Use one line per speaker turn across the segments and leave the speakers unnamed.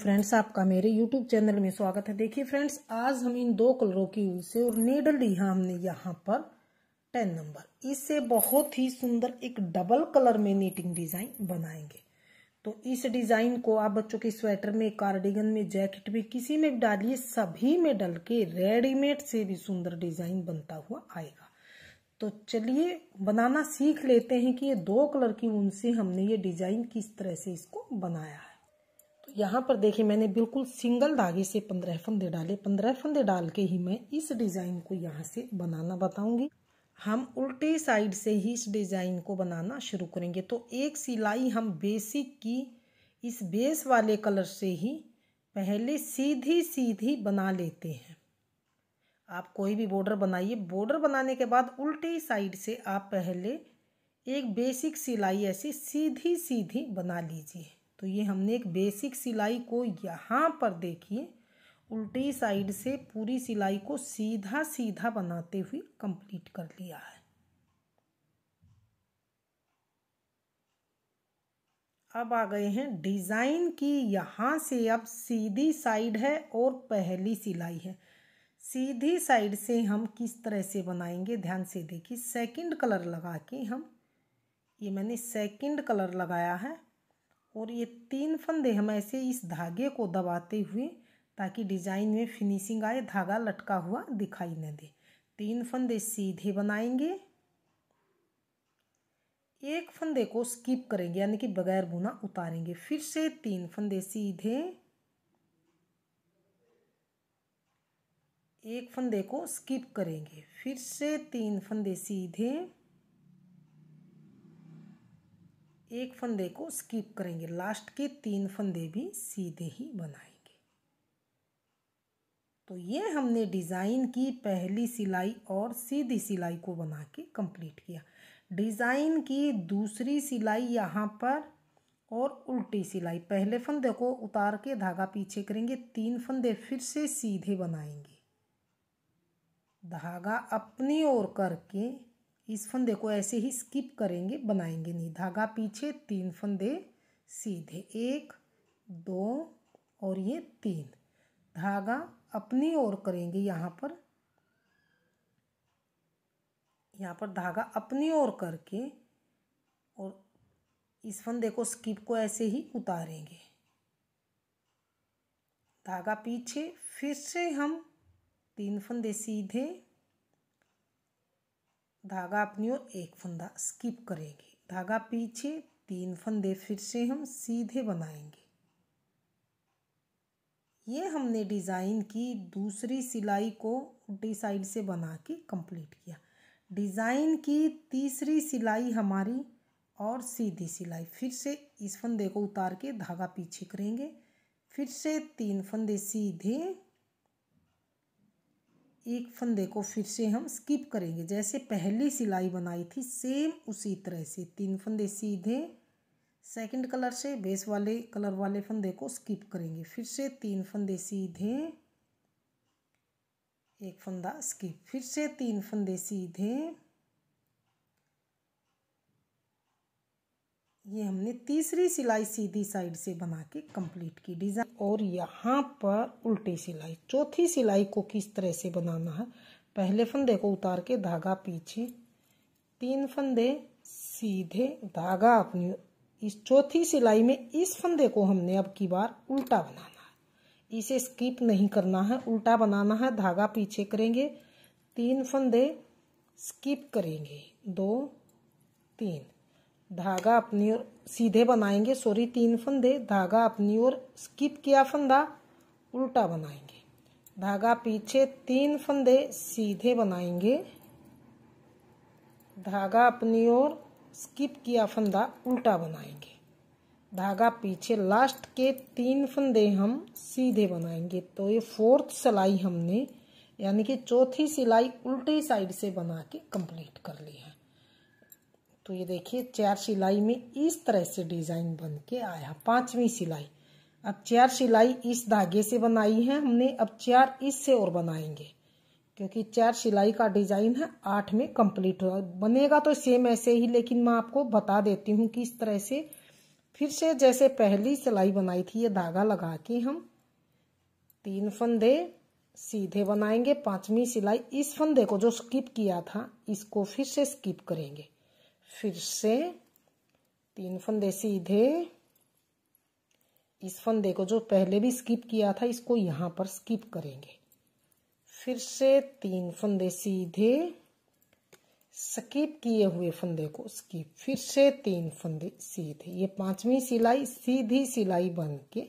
friends आपका मेरे YouTube channel में स्वागत है देखिए फ्रेंड्स आज हम इन दो कलरों की यूज से और नेडल है हमने यहाँ पर टेन नंबर इससे बहुत ही सुंदर एक डबल कलर में नीटिंग डिजाइन बनाएंगे तो इस डिजाइन को आप बच्चों के स्वेटर में कार्डिगन में जैकेट में किसी में भी डालिए सभी में डल के रेडीमेड से भी सुंदर डिजाइन बनता हुआ आएगा तो चलिए बनाना सीख लेते हैं कि ये दो कलर की ऊन से हमने ये डिजाइन किस तरह से इसको बनाया है यहाँ पर देखिए मैंने बिल्कुल सिंगल धागे से पंद्रह फंदे डाले पंद्रह फंदे डाल के ही मैं इस डिज़ाइन को यहाँ से बनाना बताऊंगी हम उल्टे साइड से ही इस डिज़ाइन को बनाना शुरू करेंगे तो एक सिलाई हम बेसिक की इस बेस वाले कलर से ही पहले सीधी सीधी बना लेते हैं आप कोई भी बॉर्डर बनाइए बॉर्डर बनाने के बाद उल्टे साइड से आप पहले एक बेसिक सिलाई ऐसी सीधी सीधी बना लीजिए तो ये हमने एक बेसिक सिलाई को यहाँ पर देखिए उल्टी साइड से पूरी सिलाई को सीधा सीधा बनाते हुए कंप्लीट कर लिया है अब आ गए हैं डिज़ाइन की यहाँ से अब सीधी साइड है और पहली सिलाई है सीधी साइड से हम किस तरह से बनाएंगे ध्यान से देखिए सेकंड कलर लगा के हम ये मैंने सेकंड कलर लगाया है और ये तीन फंदे हम ऐसे इस धागे को दबाते हुए ताकि डिजाइन में फिनिशिंग आए धागा लटका हुआ दिखाई न दे तीन फंदे सीधे बनाएंगे एक फंदे को स्किप करेंगे यानी कि बगैर बुना उतारेंगे फिर से तीन फंदे सीधे एक फंदे को स्किप करेंगे फिर से तीन फंदे सीधे एक फंदे को स्किप करेंगे लास्ट के तीन फंदे भी सीधे ही बनाएंगे तो ये हमने डिज़ाइन की पहली सिलाई और सीधी सिलाई को बना के कंप्लीट किया डिज़ाइन की दूसरी सिलाई यहाँ पर और उल्टी सिलाई पहले फंदे को उतार के धागा पीछे करेंगे तीन फंदे फिर से सीधे बनाएंगे धागा अपनी ओर करके इस फंदे को ऐसे ही स्किप करेंगे बनाएंगे नहीं धागा पीछे तीन फंदे सीधे एक दो और ये तीन धागा अपनी ओर करेंगे यहाँ पर यहाँ पर धागा अपनी ओर करके और इस फंदे को स्किप को ऐसे ही उतारेंगे धागा पीछे फिर से हम तीन फंदे सीधे धागा अपनी ओर एक फंदा स्किप करेंगे धागा पीछे तीन फंदे फिर से हम सीधे बनाएंगे ये हमने डिज़ाइन की दूसरी सिलाई को उल्टी साइड से बना के कंप्लीट किया डिज़ाइन की तीसरी सिलाई हमारी और सीधी सिलाई फिर से इस फंदे को उतार के धागा पीछे करेंगे फिर से तीन फंदे सीधे एक फंदे को फिर से हम स्किप करेंगे जैसे पहली सिलाई बनाई थी सेम उसी तरह से तीन फंदे सीधे सेकंड कलर से बेस वाले कलर वाले फंदे को स्किप करेंगे फिर से तीन फंदे सीधे एक फंदा स्किप फिर से तीन फंदे सीधे ये हमने तीसरी सिलाई सीधी साइड से बना के कंप्लीट की डिज़ाइन और यहाँ पर उल्टी सिलाई चौथी सिलाई को किस तरह से बनाना है पहले फंदे को उतार के धागा पीछे तीन फंदे सीधे धागा अपनी इस चौथी सिलाई में इस फंदे को हमने अब की बार उल्टा बनाना है इसे स्किप नहीं करना है उल्टा बनाना है धागा पीछे करेंगे तीन फंदे स्किप करेंगे दो तीन धागा अपनी ओर सीधे बनाएंगे सॉरी तीन फंदे धागा अपनी ओर स्किप किया फंदा उल्टा बनाएंगे धागा पीछे तीन फंदे सीधे बनाएंगे धागा अपनी ओर स्किप किया फंदा उल्टा बनाएंगे धागा पीछे लास्ट के तीन फंदे हम सीधे बनाएंगे तो ये फोर्थ सिलाई हमने यानी कि चौथी सिलाई उल्टी साइड से बना के कंप्लीट कर ली है तो ये देखिए चार सिलाई में इस तरह से डिज़ाइन बन के आया पांचवी सिलाई अब चार सिलाई इस धागे से बनाई है हमने अब चार इससे और बनाएंगे क्योंकि चार सिलाई का डिज़ाइन है आठ में कंप्लीट हो बनेगा तो सेम ऐसे ही लेकिन मैं आपको बता देती हूँ कि इस तरह से फिर से जैसे पहली सिलाई बनाई थी ये धागा लगा के हम तीन फंदे सीधे बनाएंगे पांचवी सिलाई इस फंदे को जो स्किप किया था इसको फिर से स्किप करेंगे फिर से तीन फंदे सीधे इस फंदे को जो पहले भी स्किप किया था इसको यहां पर स्किप करेंगे फिर से तीन फंदे सीधे स्किप किए हुए फंदे को स्किप फिर से तीन फंदे सीधे ये पांचवी सिलाई सीधी सिलाई बन के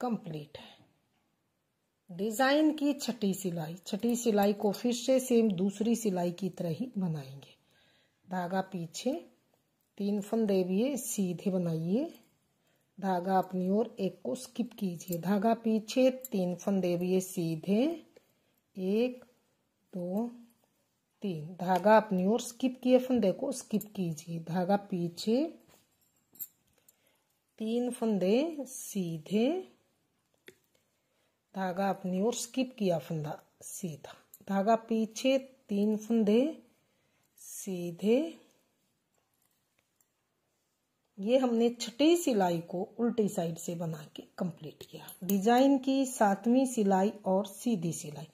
कंप्लीट है डिजाइन की छठी सिलाई छठी सिलाई को फिर से सेम दूसरी सिलाई की तरह ही बनाएंगे धागा पीछे तीन फंदे भी सीधे बनाइए धागा अपनी ओर एक को स्किप कीजिए धागा पीछे तीन फंदे भी सीधे एक दो तीन धागा अपनी ओर स्किप किए फंदे को स्किप कीजिए धागा पीछे तीन फंदे सीधे धागा अपनी ओर स्किप किया फंदा सीधा धागा पीछे तीन फंदे सीधे ये हमने छठी सिलाई को उल्टी साइड से बना के कंप्लीट किया डिजाइन की सातवीं सिलाई और सीधी सिलाई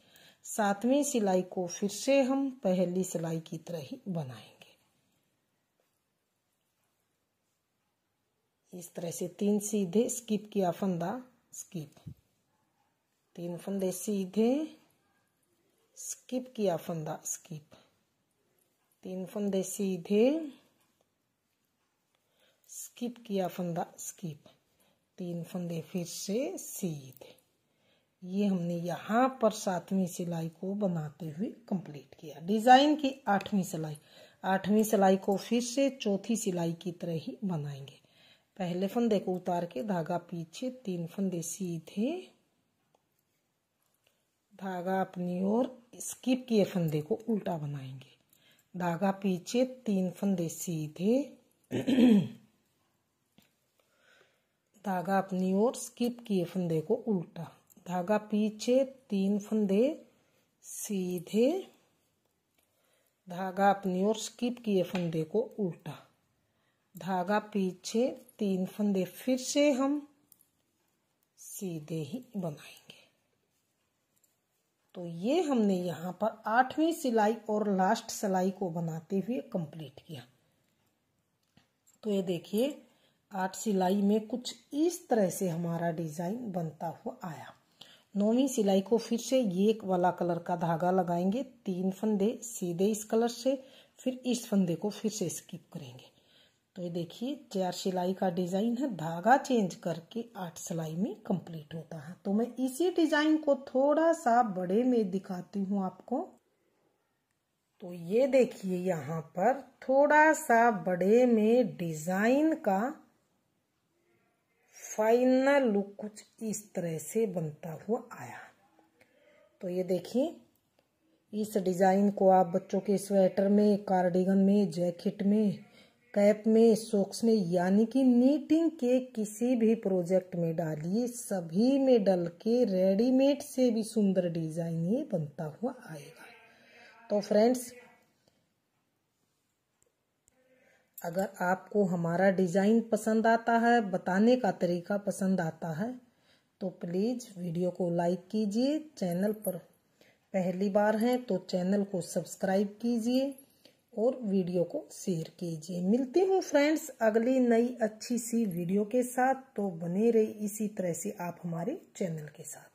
सातवीं सिलाई को फिर से हम पहली सिलाई की तरह ही बनाएंगे इस तरह से तीन सीधे स्किप किया फंदा स्किप तीन फंदे सीधे स्किप किया फंदा स्किप तीन फंदे सीधे स्किप किया फंदा स्किप तीन फंदे फिर से सीधे ये हमने यहाँ पर सातवीं सिलाई को बनाते हुए कंप्लीट किया डिज़ाइन की आठवीं सिलाई आठवीं सिलाई को फिर से चौथी सिलाई की तरह ही बनाएंगे पहले फंदे को उतार के धागा पीछे तीन फंदे सीधे धागा अपनी ओर स्किप किए फंदे को उल्टा बनाएंगे धागा पीछे तीन फंदे सीधे धागा अपनी ओर स्किप किए फंदे को उल्टा धागा पीछे तीन फंदे सीधे धागा अपनी ओर स्किप किए फंदे को उल्टा धागा पीछे तीन फंदे फिर से हम सीधे ही बनाएंगे तो ये हमने यहाँ पर आठवीं सिलाई और लास्ट सिलाई को बनाते हुए कंप्लीट किया तो ये देखिए आठ सिलाई में कुछ इस तरह से हमारा डिज़ाइन बनता हुआ आया नौवीं सिलाई को फिर से ये एक वाला कलर का धागा लगाएंगे तीन फंदे सीधे इस कलर से फिर इस फंदे को फिर से स्किप करेंगे तो ये देखिए चार सिलाई का डिजाइन है धागा चेंज करके आठ सिलाई में कंप्लीट होता है तो मैं इसी डिजाइन को थोड़ा सा बड़े में दिखाती हूँ आपको तो ये देखिए यहाँ पर थोड़ा सा बड़े में डिजाइन का फाइनल लुक कुछ इस तरह से बनता हुआ आया तो ये देखिए इस डिज़ाइन को आप बच्चों के स्वेटर में कार्डिगन में जैकेट में कैप में सोक्स ने यानी कि नीटिंग के किसी भी प्रोजेक्ट में डालिए सभी में डल के रेडीमेड से भी सुंदर डिजाइन ये बनता हुआ आएगा तो फ्रेंड्स अगर आपको हमारा डिज़ाइन पसंद आता है बताने का तरीका पसंद आता है तो प्लीज़ वीडियो को लाइक कीजिए चैनल पर पहली बार है तो चैनल को सब्सक्राइब कीजिए और वीडियो को शेयर कीजिए मिलती हूँ फ्रेंड्स अगली नई अच्छी सी वीडियो के साथ तो बने रही इसी तरह से आप हमारे चैनल के साथ